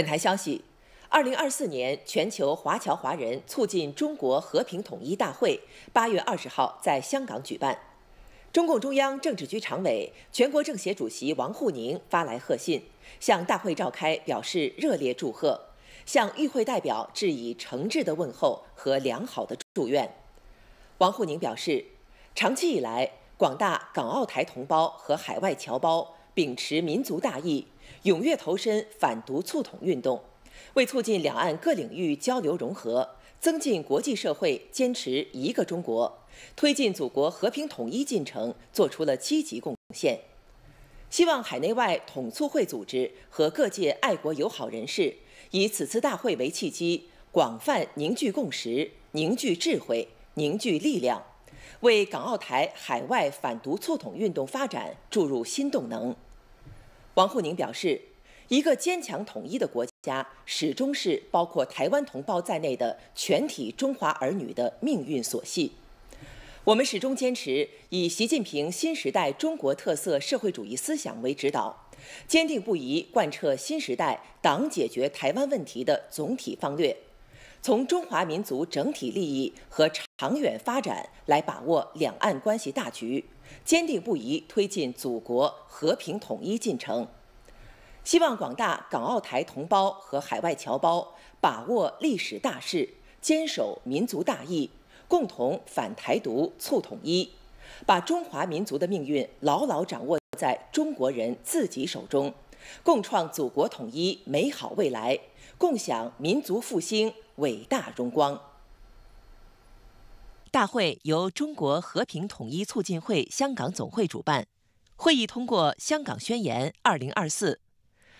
本台消息：二零二四年全球华侨华人促进中国和平统一大会八月二十号在香港举办。中共中央政治局常委、全国政协主席王沪宁发来贺信，向大会召开表示热烈祝贺，向与会代表致以诚挚的问候和良好的祝愿。王沪宁表示，长期以来，广大港澳台同胞和海外侨胞。秉持民族大义，踊跃投身反独促统运动，为促进两岸各领域交流融合，增进国际社会坚持一个中国，推进祖国和平统一进程，做出了积极贡献。希望海内外统促会组织和各界爱国友好人士，以此次大会为契机，广泛凝聚共识，凝聚智慧，凝聚力量，为港澳台海外反独促统运动发展注入新动能。王沪宁表示，一个坚强统一的国家始终是包括台湾同胞在内的全体中华儿女的命运所系。我们始终坚持以习近平新时代中国特色社会主义思想为指导，坚定不移贯彻新时代党解决台湾问题的总体方略，从中华民族整体利益和长远发展来把握两岸关系大局，坚定不移推进祖国和平统一进程。希望广大港澳台同胞和海外侨胞把握历史大势，坚守民族大义，共同反台独促统一，把中华民族的命运牢牢掌握在中国人自己手中，共创祖国统一美好未来，共享民族复兴伟大荣光。大会由中国和平统一促进会香港总会主办，会议通过《香港宣言（二零二四）》。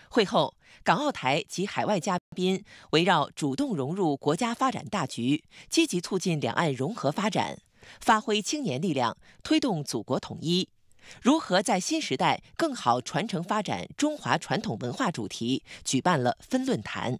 会后，港澳台及海外嘉宾围绕“主动融入国家发展大局，积极促进两岸融合发展，发挥青年力量，推动祖国统一”，如何在新时代更好传承发展中华传统文化主题，举办了分论坛。